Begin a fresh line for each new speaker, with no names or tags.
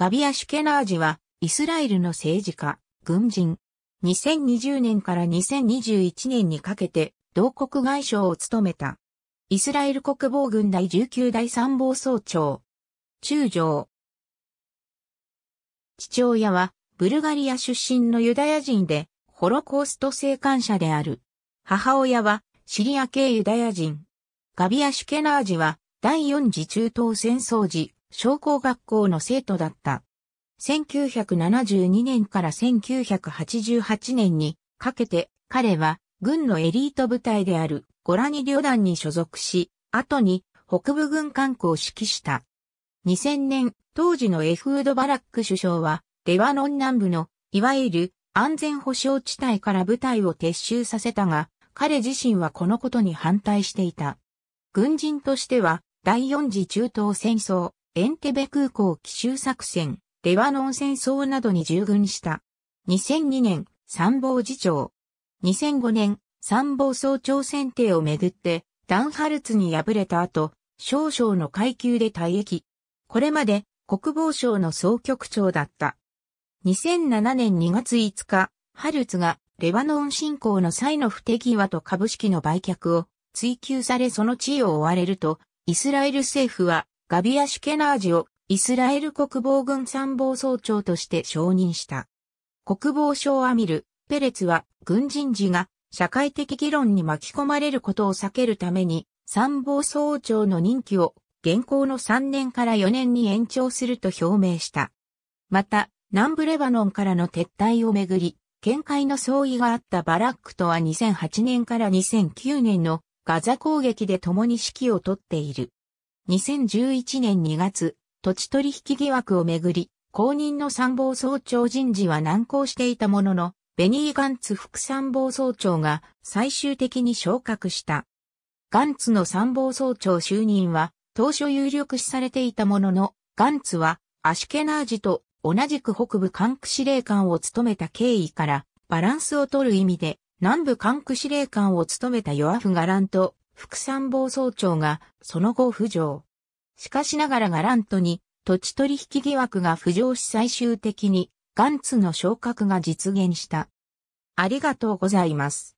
ガビア・シュケナージは、イスラエルの政治家、軍人。2020年から2021年にかけて、同国外相を務めた。イスラエル国防軍第19代参謀総長。中将。父親は、ブルガリア出身のユダヤ人で、ホロコースト生還者である。母親は、シリア系ユダヤ人。ガビア・シュケナージは、第4次中東戦争時、商工学校の生徒だった。1972年から1988年にかけて彼は軍のエリート部隊であるゴラニ旅団に所属し、後に北部軍艦区を指揮した。2000年、当時のエフード・バラック首相は、レバノン南部の、いわゆる安全保障地帯から部隊を撤収させたが、彼自身はこのことに反対していた。軍人としては、第四次中東戦争、エンテベ空港奇襲作戦、レバノン戦争などに従軍した。2002年、参謀次長。2005年、参謀総長選定をめぐって、ダンハルツに敗れた後、少々の階級で退役。これまで国防省の総局長だった。2007年2月5日、ハルツがレバノン侵攻の際の不手際と株式の売却を追求されその地位を追われると、イスラエル政府はガビア・シュケナージをイスラエル国防軍参謀総長として承認した。国防省アミル、ペレツは軍人事が社会的議論に巻き込まれることを避けるために参謀総長の任期を現行の3年から4年に延長すると表明した。また、南部レバノンからの撤退をめぐり、見解の相違があったバラックとは2008年から2009年のガザ攻撃で共に指揮をとっている。2011年2月、土地取引疑惑をめぐり、公認の参謀総長人事は難航していたものの、ベニー・ガンツ副参謀総長が最終的に昇格した。ガンツの参謀総長就任は当初有力視されていたものの、ガンツはアシュケナージと同じく北部管区司令官を務めた経緯からバランスを取る意味で南部管区司令官を務めたヨアフ・ガランと副参謀総長がその後浮上。しかしながらガラントに土地取引疑惑が浮上し最終的にガンツの昇格が実現した。ありがとうございます。